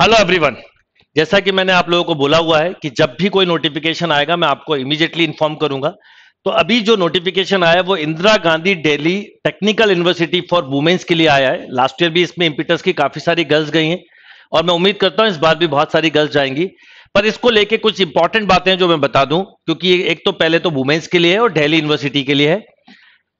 hello everyone जैसा कि मैंने आप लोगों को बोला हुआ है कि जब भी कोई नोटिफिकेशन आएगा मैं आपको इमीडिएटली इन्फॉर्म करूंगा तो अभी जो नोटिफिकेशन आया वो Indira Gandhi Delhi technical university for womens के लिए आया है लास्ट ईयर भी इसमें इंपीटर्स की काफी सारी गर्ल्स गई हैं और मैं उम्मीद करता हूं इस बार भी बहुत सारी गर्ल्स जाएंगी पर इसको लेके कुछ इंपॉर्टेंट बातें जो मैं बता दूं क्योंकि एक तो पहले तो वुमेन्स के लिए है और डेली यूनिवर्सिटी के लिए है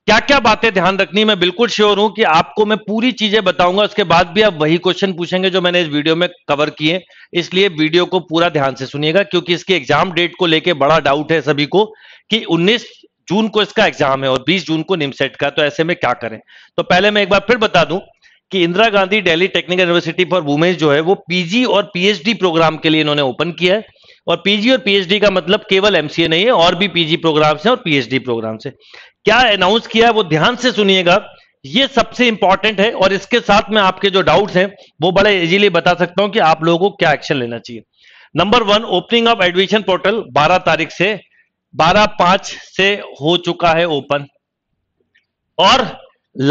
क्या क्या बातें ध्यान रखनी मैं बिल्कुल श्योर हूं कि आपको मैं पूरी चीजें बताऊंगा उसके बाद भी आप वही क्वेश्चन पूछेंगे जो मैंने इस वीडियो में कवर किए इसलिए वीडियो को पूरा ध्यान से सुनिएगा क्योंकि इसके एग्जाम डेट को लेके बड़ा डाउट है सभी को कि 19 जून को इसका एग्जाम है और 20 जून को निमसेट का तो ऐसे में क्या करें तो पहले मैं एक बार फिर बता दूं कि Indira Gandhi Delhi technical university for womens जो है वो पीजी और पीएचडी प्रोग्राम के लिए इन्होंने ओपन किया है और पीजी और पीएचडी का मतलब केवल एमसीए नहीं है और भी पीजी प्रोग्राम्स हैं और पीएचडी प्रोग्राम्स हैं क्या अनाउंस किया है वो ध्यान से सुनिएगा ये सबसे इंपॉर्टेंट है और इसके साथ में आपके जो डाउट्स हैं वो बड़े इजीली बता सकता हूं कि आप लोगों को क्या एक्शन लेना चाहिए number one opening of admission portal 12 तारीख से 12 पांच से हो चुका है ओपन और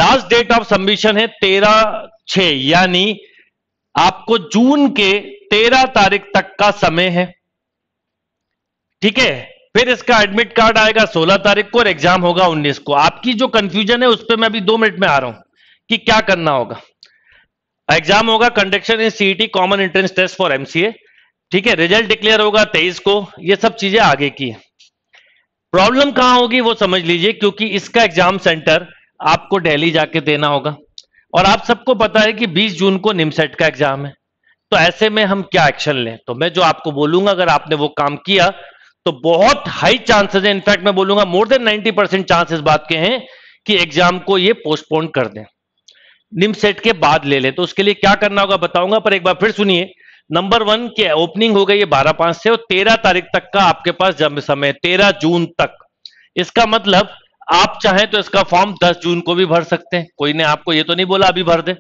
लास्ट डेट ऑफ सबमिशन है 13 छ यानी आपको जून के 13 तारीख तक का समय है ठीक है फिर इसका एडमिट कार्ड आएगा 16 तारीख को और एग्जाम होगा 19 को आपकी जो कंफ्यूजन है उस पर मैं अभी दो मिनट में आ रहा हूं कि क्या करना होगा एग्जाम होगा conduction in CET common entrance test for MCA ठीक है रिजल्ट डिक्लेयर होगा तेईस को ये सब चीजें आगे की है प्रॉब्लम कहां होगी वो समझ लीजिए क्योंकि इसका एग्जाम सेंटर आपको डेली जाके देना होगा और आप सबको पता है कि बीस जून को निमसेट का एग्जाम है तो ऐसे में हम क्या एक्शन लें तो मैं जो आपको बोलूंगा अगर आपने वो काम किया तो बहुत हाई चांसेस है इनफैक्ट मैं बोलूंगा मोर देन 90 परसेंट चांस बात के हैं कि एग्जाम को ये पोस्टपोन कर दें निम सेट के बाद ले लें तो उसके लिए क्या करना होगा बताऊंगा पर एक बार फिर सुनिए नंबर वन के ओपनिंग हो गई है बारह पांच से और तेरह तारीख तक का आपके पास जम समय तेरह जून तक इसका मतलब आप चाहें तो इसका फॉर्म दस जून को भी भर सकते हैं कोई ने आपको ये तो नहीं बोला अभी भर दे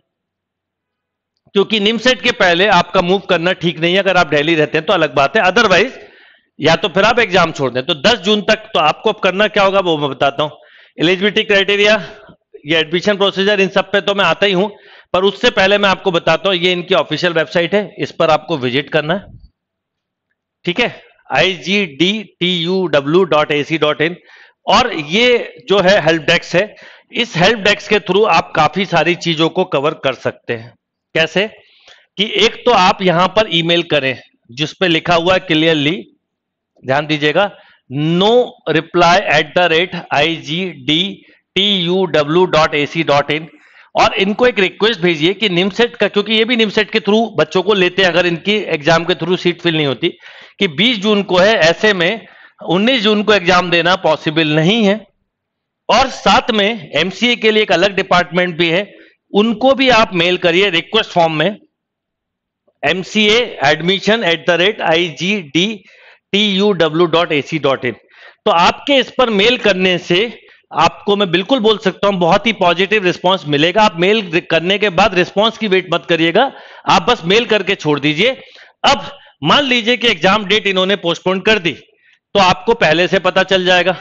क्योंकि निमसेट के पहले आपका मूव करना ठीक नहीं है अगर आप डेली रहते हैं तो अलग बात है अदरवाइज या तो फिर आप एग्जाम छोड़ दें तो 10 जून तक तो आपको अब करना क्या होगा वो मैं बताता हूं एलिजिबिलिटी क्राइटेरिया ये एडमिशन प्रोसीजर इन सब पे तो मैं आता ही हूं पर उससे पहले मैं आपको बताता हूं ये इनकी ऑफिशियल वेबसाइट है इस पर आपको विजिट करना है ठीक है I G D T U W dot A C dot in और ये जो है हेल्प डेस्क है इस हेल्प डेस्क के थ्रू आप काफी सारी चीजों को कवर कर सकते हैं कैसे कि एक तो आप यहां पर ईमेल करें जिसपे लिखा हुआ है क्लियरली ध्यान दीजिएगा no reply at the rate I G D T U W dot A C dot in और इनको एक रिक्वेस्ट भेजिए कि निमसेट का क्योंकि ये भी निमसेट के थ्रू बच्चों को लेते हैं अगर इनकी एग्जाम के थ्रू सीट फिल नहीं होती कि 20 जून को है ऐसे में 19 जून को एग्जाम देना पॉसिबल नहीं है और साथ में एमसीए के लिए एक अलग डिपार्टमेंट भी है उनको भी आप मेल करिए रिक्वेस्ट फॉर्म में MCA admission at the rate I G D T U W dot A C dot in तो आपके इस पर मेल करने से आपको मैं बिल्कुल बोल सकता हूं बहुत ही पॉजिटिव रिस्पांस मिलेगा आप मेल करने के बाद रिस्पांस की वेट मत करिएगा आप बस मेल करके छोड़ दीजिए अब मान लीजिए कि एग्जाम डेट इन्होंने पोस्टपोन कर दी तो आपको पहले से पता चल जाएगा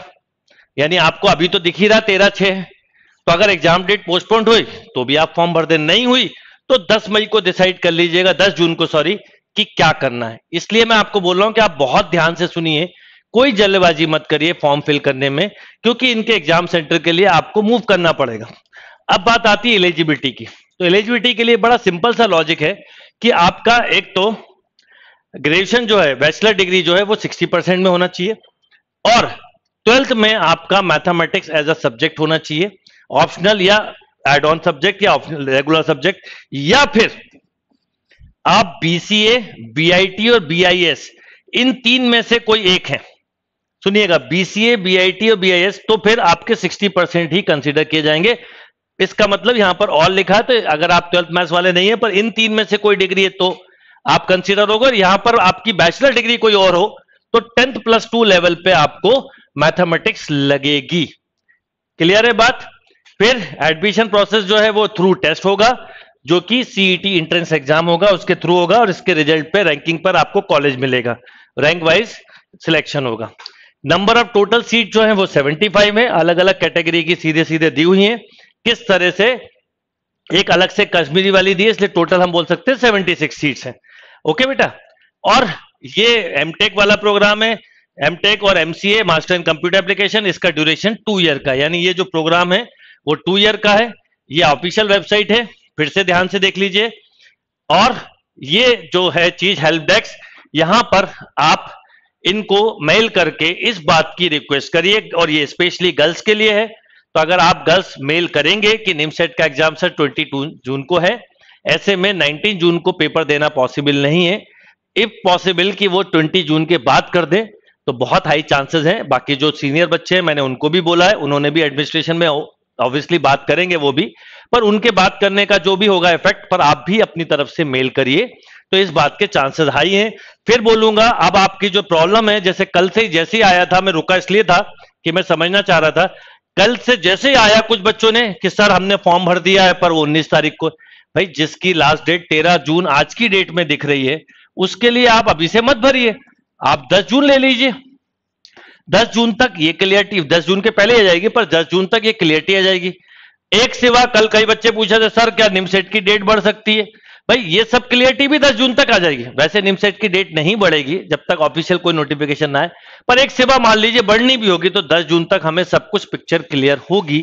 यानी आपको अभी तो दिख ही रहा तेरह छह तो अगर एग्जाम डेट पोस्टपोन हुई तो भी आप फॉर्म भर दे नहीं हुई तो 10 मई को डिसाइड कर लीजिएगा 10 जून को सॉरी कि क्या करना है इसलिए मैं आपको बोल रहा हूं कि आप बहुत ध्यान से सुनिए कोई जल्दबाजी मत करिए फॉर्म फिल करने में क्योंकि इनके एग्जाम सेंटर के लिए आपको मूव करना पड़ेगा अब बात आती है एलिजिबिलिटी की तो एलिजिबिलिटी के लिए बड़ा सिंपल सा लॉजिक है कि आपका एक तो ग्रेजुएशन जो है बैचलर डिग्री जो है वो 60 परसेंट में होना चाहिए और ट्वेल्थ में आपका मैथमेटिक्स एज अ सब्जेक्ट होना चाहिए ऑप्शनल या एड ऑन सब्जेक्ट या रेगुलर सब्जेक्ट या फिर आप बीसीए बीआईटी और बीआईएस इन तीन में से कोई एक है सुनिएगा बीसीए बीआईटी और बीआईएस तो फिर आपके 60 परसेंट ही कंसिडर किए जाएंगे इसका मतलब यहां पर और लिखा है तो अगर आप ट्वेल्थ मैथ्स वाले नहीं है पर इन तीन में से कोई डिग्री है तो आप कंसिडर होगा यहां पर आपकी बैचलर डिग्री कोई और हो तो टेंथ प्लस टू लेवल पे आपको मैथमेटिक्स लगेगी क्लियर है बात फिर एडमिशन प्रोसेस जो है वो थ्रू टेस्ट होगा जो कि सीईटी एंट्रेंस एग्जाम होगा उसके थ्रू होगा और इसके रिजल्ट पे रैंकिंग पर आपको कॉलेज मिलेगा रैंक वाइज सिलेक्शन होगा नंबर ऑफ टोटल सीट जो है वो 75 है अलग अलग कैटेगरी की सीधे सीधे दी हुई है किस तरह से एक अलग से कश्मीरी वाली दी है इसलिए टोटल हम बोल सकते हैं सेवेंटी सिक्स सीट है ओके बेटा और ये एमटेक वाला प्रोग्राम है एमटेक और MCA master in computer application इसका ड्यूरेशन टू ईयर का यानी ये जो प्रोग्राम है वो टू ईयर का है ये ऑफिशियल वेबसाइट है फिर से ध्यान से देख लीजिए और ये जो है चीज हेल्प डेस्क यहां पर आप इनको मेल करके इस बात की रिक्वेस्ट करिए और ये स्पेशली गर्ल्स के लिए है तो अगर आप गर्ल्स मेल करेंगे कि निमसेट का एग्जाम सर 22 जून को है ऐसे में 19 जून को पेपर देना पॉसिबल नहीं है इफ पॉसिबल कि वो 20 जून के बाद कर दे तो बहुत हाई चांसेस हैं बाकी जो सीनियर बच्चे हैं मैंने उनको भी बोला है उन्होंने भी एडमिनिस्ट्रेशन में ऑब्वियसली बात करेंगे वो भी पर उनके बात करने का जो भी होगा इफेक्ट पर आप भी अपनी तरफ से मेल करिए तो इस बात के चांसेस हाई हैं फिर बोलूंगा अब आपकी जो प्रॉब्लम है जैसे कल से जैसे ही आया था मैं रुका इसलिए था कि मैं समझना चाह रहा था कल से जैसे ही आया कुछ बच्चों ने कि सर हमने फॉर्म भर दिया है पर वो उन्नीस तारीख को भाई जिसकी लास्ट डेट तेरह जून आज की डेट में दिख रही है उसके लिए आप अभी से मत भरिए आप दस जून ले लीजिए दस जून तक ये क्लियरिटी दस जून के पहले आ जाएगी पर दस जून तक ये क्लियरिटी आ जाएगी एक सिवा कल कई बच्चे पूछा थे सर क्या निमसेट की डेट बढ़ सकती है भाई ये सब क्लियरिटी भी 10 जून तक आ जाएगी वैसे निमसेट की डेट नहीं बढ़ेगी जब तक ऑफिशियल कोई नोटिफिकेशन ना आए पर एक सिवा मान लीजिए बढ़नी भी होगी तो 10 जून तक हमें सब कुछ पिक्चर क्लियर होगी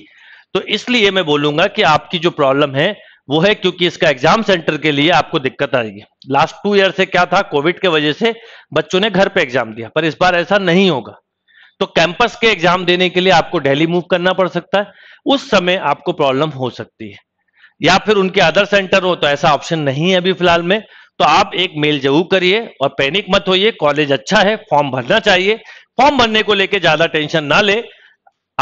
तो इसलिए मैं बोलूंगा कि आपकी जो प्रॉब्लम है वो है क्योंकि इसका एग्जाम सेंटर के लिए आपको दिक्कत आएगी लास्ट टू ईयर से क्या था कोविड के वजह से बच्चों ने घर पर एग्जाम दिया पर इस बार ऐसा नहीं होगा तो कैंपस के एग्जाम देने के लिए आपको दिल्ली मूव करना पड़ सकता है उस समय आपको प्रॉब्लम हो सकती है या फिर उनके अदर सेंटर हो तो ऐसा ऑप्शन नहीं है अभी फिलहाल में तो आप एक मेल जरूर करिए और पैनिक मत होइए कॉलेज अच्छा है फॉर्म भरना चाहिए फॉर्म भरने को लेके ज्यादा टेंशन ना ले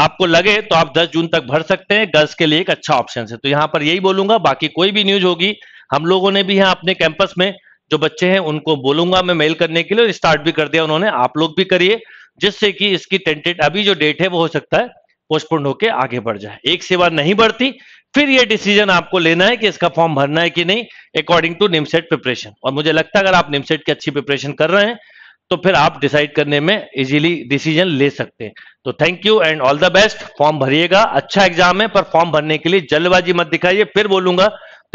आपको लगे तो आप 10 जून तक भर सकते हैं गर्ल्स के लिए एक अच्छा ऑप्शन है तो यहां पर यही बोलूंगा बाकी कोई भी न्यूज होगी हम लोगों ने भी यहां अपने कैंपस में जो बच्चे हैं उनको बोलूंगा मैं मेल करने के लिए स्टार्ट भी कर दिया उन्होंने आप लोग भी करिए जिससे कि इसकी टेंटेट अभी जो डेट है वो हो सकता है पोस्टपोन होकर आगे बढ़ जाए एक सेवा नहीं बढ़ती फिर ये डिसीजन आपको लेना है कि इसका फॉर्म भरना है कि नहीं अकॉर्डिंग टू निमसेट प्रिपरेशन और मुझे लगता है अगर आप निमसेट की अच्छी प्रिपरेशन कर रहे हैं तो फिर आप डिसाइड करने में इजीली डिसीजन ले सकते हैं तो thank you and all the best form भरिएगा अच्छा एग्जाम है पर फॉर्म भरने के लिए जल्दबाजी मत दिखाइए फिर बोलूंगा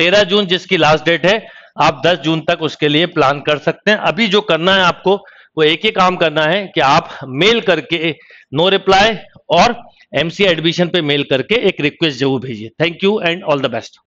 तेरह जून जिसकी लास्ट डेट है आप दस जून तक उसके लिए प्लान कर सकते हैं अभी जो करना है आपको वो एक ही काम करना है कि आप मेल करके नो रिप्लाई और एमसी एडमिशन पे मेल करके एक रिक्वेस्ट जरूर भेजिए thank you and all the best